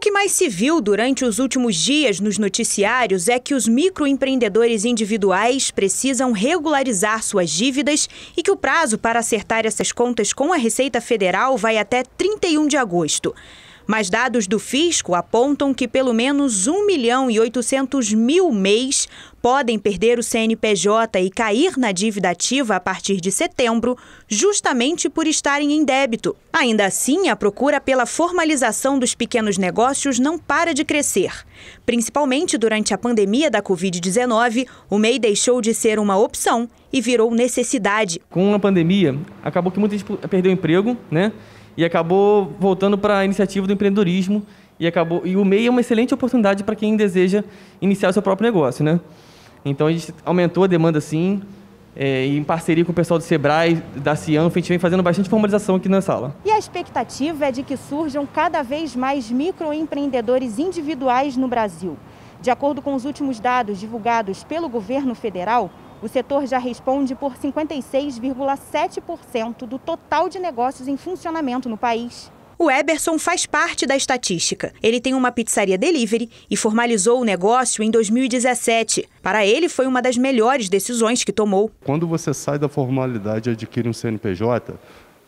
que mais se viu durante os últimos dias nos noticiários é que os microempreendedores individuais precisam regularizar suas dívidas e que o prazo para acertar essas contas com a Receita Federal vai até 31 de agosto. Mas dados do fisco apontam que pelo menos 1 milhão e 800 mil mês podem perder o CNPJ e cair na dívida ativa a partir de setembro, justamente por estarem em débito. Ainda assim, a procura pela formalização dos pequenos negócios não para de crescer. Principalmente durante a pandemia da Covid-19, o MEI deixou de ser uma opção e virou necessidade. Com a pandemia, acabou que muita gente perdeu emprego, né? e acabou voltando para a iniciativa do empreendedorismo e acabou e o MEI é uma excelente oportunidade para quem deseja iniciar o seu próprio negócio, né? Então a gente aumentou a demanda sim, é, em parceria com o pessoal do Sebrae, da Cianfa, a gente vem fazendo bastante formalização aqui na sala. E a expectativa é de que surjam cada vez mais microempreendedores individuais no Brasil. De acordo com os últimos dados divulgados pelo governo federal, o setor já responde por 56,7% do total de negócios em funcionamento no país. O Eberson faz parte da estatística. Ele tem uma pizzaria delivery e formalizou o negócio em 2017. Para ele, foi uma das melhores decisões que tomou. Quando você sai da formalidade e adquire um CNPJ,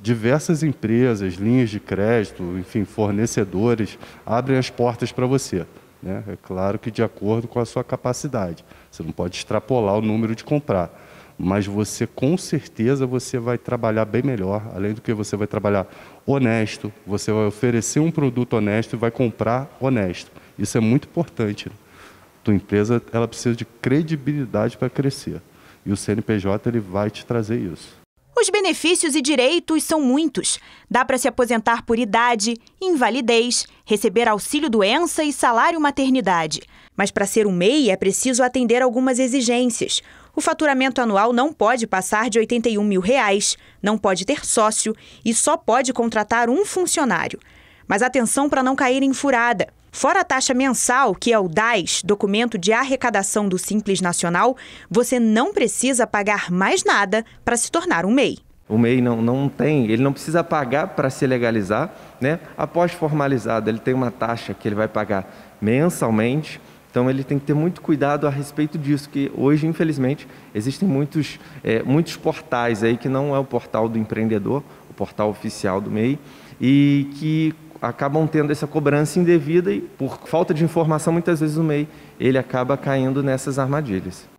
diversas empresas, linhas de crédito, enfim, fornecedores abrem as portas para você. Né? É claro que de acordo com a sua capacidade. Você não pode extrapolar o número de comprar. Mas você, com certeza, você vai trabalhar bem melhor. Além do que você vai trabalhar honesto, você vai oferecer um produto honesto e vai comprar honesto. Isso é muito importante. Né? Tua empresa ela precisa de credibilidade para crescer. E o CNPJ ele vai te trazer isso. Os benefícios e direitos são muitos. Dá para se aposentar por idade, invalidez, receber auxílio doença e salário maternidade. Mas para ser um MEI é preciso atender algumas exigências. O faturamento anual não pode passar de R$ 81 mil, reais, não pode ter sócio e só pode contratar um funcionário. Mas atenção para não cair em furada. Fora a taxa mensal, que é o DAS, documento de arrecadação do Simples Nacional, você não precisa pagar mais nada para se tornar um MEI. O MEI não, não tem, ele não precisa pagar para se legalizar, né? Após formalizado, ele tem uma taxa que ele vai pagar mensalmente. Então ele tem que ter muito cuidado a respeito disso, que hoje, infelizmente, existem muitos, é, muitos portais aí que não é o portal do empreendedor, o portal oficial do MEI, e que acabam tendo essa cobrança indevida e, por falta de informação, muitas vezes o MEI ele acaba caindo nessas armadilhas.